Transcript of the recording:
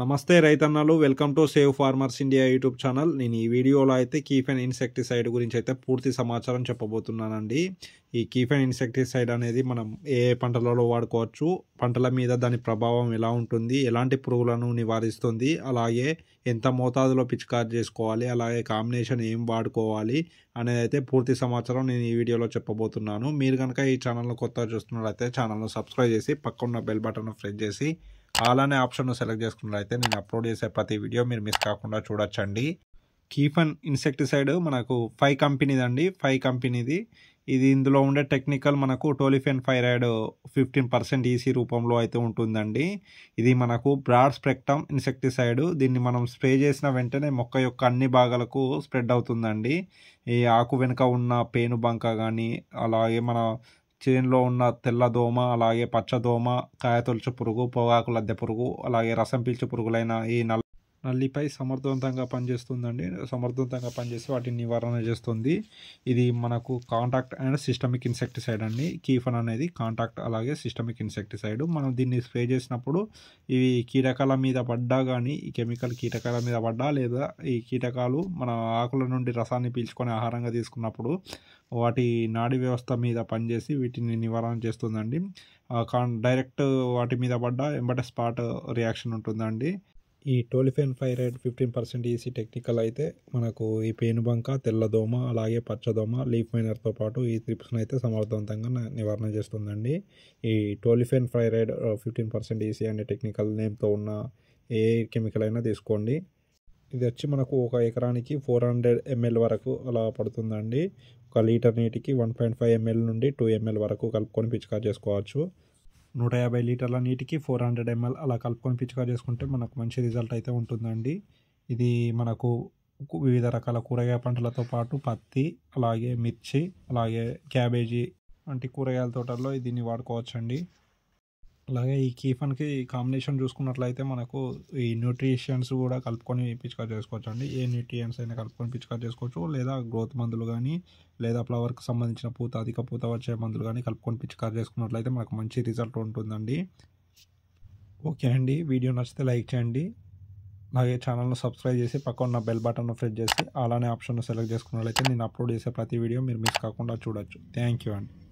నమస్తే రైతన్నలు welcome to save farmers India YouTube channel నేను ఈ వీడియోలో అయితే కీఫెన్ ఇన్సెక్టిసైడ్ గురించి అయితే పూర్తి సమాచారం చెప్పబోతున్నానండి ఈ కీఫెన్ ఇన్సెక్టిసైడ్ అనేది మనం ఏ పంటలలో వాడుకోవచ్చు పంటల మీద దాని ప్రభావం ఎలా ఉంటుంది ఎలాంటి పురుగులను నివారిస్తుంది అలాగే ఎంత మోతాదులో పిచికారి చేసుకోవాలి అలాగే కాంబినేషన్ ఏం వాడుకోవాలి అనేది అయితే పూర్తి సమాచారం నేను ఈ వీడియోలో చెప్పబోతున్నాను మీరు కనుక ఈ ఛానల్ను కొత్త చూస్తున్నట్లయితే ఛానల్ను సబ్స్క్రైబ్ చేసి పక్కన బెల్ బటన్ను ప్రెస్ చేసి ఆల్ అనే ఆప్షన్ను సెలెక్ట్ చేసుకున్నట్లయితే నేను అప్లోడ్ చేసే ప్రతి వీడియో మీరు మిస్ కాకుండా చూడొచ్చండి కీఫన్ ఇన్సెక్టిసైడ్ మనకు ఫైవ్ కంపెనీది అండి ఫైవ్ కంపెనీది ఇది ఇందులో ఉండే టెక్నికల్ మనకు tolfenpyrad fifteen percent EC రూపంలో అయితే ఉంటుందండి ఇది మనకు బ్రాడ్ స్ప్రెక్టమ్ ఇన్సెక్టిసైడ్ దీన్ని మనం స్ప్రే చేసిన వెంటనే మొక్క యొక్క అన్ని భాగాలకు స్ప్రెడ్ అవుతుందండి ఈ ఆకు వెనుక ఉన్న పేను బంక కానీ అలాగే మన చేనులో ఉన్న తెల్లదోమ అలాగే పచ్చదోమ కాయతొలుచు పురుగు పొగాకు లద్దె పురుగు అలాగే రసం పీల్చు పురుగులైన ఈ నల్ల నల్లిపై సమర్థవంతంగా పనిచేస్తుందండి సమర్థవంతంగా పనిచేసి వాటిని నివారణ చేస్తుంది ఇది మనకు కాంటాక్ట్ అండ్ సిస్టమిక్ ఇన్సెక్టిసైడ్ అండి కీఫన్ అనేది కాంటాక్ట్ అలాగే సిస్టమిక్ ఇన్సెక్టిసైడ్ మనం దీన్ని స్ప్రే చేసినప్పుడు ఇవి కీటకాల మీద పడ్డా కానీ ఈ కెమికల్ కీటకాల మీద పడ్డా లేదా ఈ కీటకాలు మన ఆకుల నుండి రసాన్ని పీల్చుకొని ఆహారంగా తీసుకున్నప్పుడు వాటి నాడి వ్యవస్థ మీద పనిచేసి వీటిని నివారణ చేస్తుందండి డైరెక్ట్ వాటి మీద పడ్డా ఎంబట స్పాట్ రియాక్షన్ ఉంటుందండి ఈ tolfenpyrad fifteen percent EC technical అయితే మనకు ఈ పేనుబంక తెల్లదోమ అలాగే పచ్చదోమ లీఫ్ మైనర్తో పాటు ఈ త్రిప్స్ని అయితే సమర్థవంతంగా నివారణ చేస్తుందండి ఈ tolfenpyrad fifteen percent EC అనే టెక్నికల్ నేమ్తో ఉన్న ఏ కెమికల్ అయినా తీసుకోండి ఇది వచ్చి మనకు ఒక ఎకరానికి ఫోర్ హండ్రెడ్ ఎంఎల్ వరకు అలా పడుతుందండి ఒక లీటర్ నీటికి వన్ పాయింట్ ఫైవ్ ఎంఎల్ నుండి టూ ఎంఎల్ వరకు కలుపుకొని పిచికారు చేసుకోవచ్చు నూట యాభై లీటర్ల నీటికి ఫోర్ హండ్రెడ్ ఎంఎల్ అలా కలుపుకొని పిచ్చుకా చేసుకుంటే మనకు మంచి రిజల్ట్ అయితే ఉంటుందండి ఇది మనకు వివిధ రకాల కూరగాయ పంటలతో పాటు పత్తి అలాగే మిర్చి అలాగే క్యాబేజీ వంటి కూరగాయల తోటల్లో దీన్ని వాడుకోవచ్చండి అలాగే ఈ కీఫన్కి కాంబినేషన్ చూసుకున్నట్లయితే మనకు ఈ న్యూట్రిషన్స్ కూడా కలుపుకొని పిచికా చేసుకోవచ్చు అండి ఏ న్యూట్రియన్స్ అయినా కలుపుకొని పిచికా చేసుకోవచ్చు లేదా గ్రోత్ మందులు కానీ లేదా ఫ్లవర్కి సంబంధించిన పూత అధిక పూత వచ్చే మందులు కానీ కలుపుకొని పిచికా చేసుకున్నట్లయితే మనకు మంచి రిజల్ట్ ఉంటుందండి ఓకే అండి వీడియో నచ్చితే లైక్ చేయండి అలాగే ఛానల్ను సబ్స్క్రైబ్ చేసి పక్క ఉన్న బెల్ బటన్ను ప్రెస్ చేసి అలానే ఆప్షన్ను సెలెక్ట్ చేసుకున్నట్లయితే నేను అప్లోడ్ చేసే ప్రతి వీడియో మీరు మిస్ కాకుండా చూడొచ్చు థ్యాంక్ యూ అండి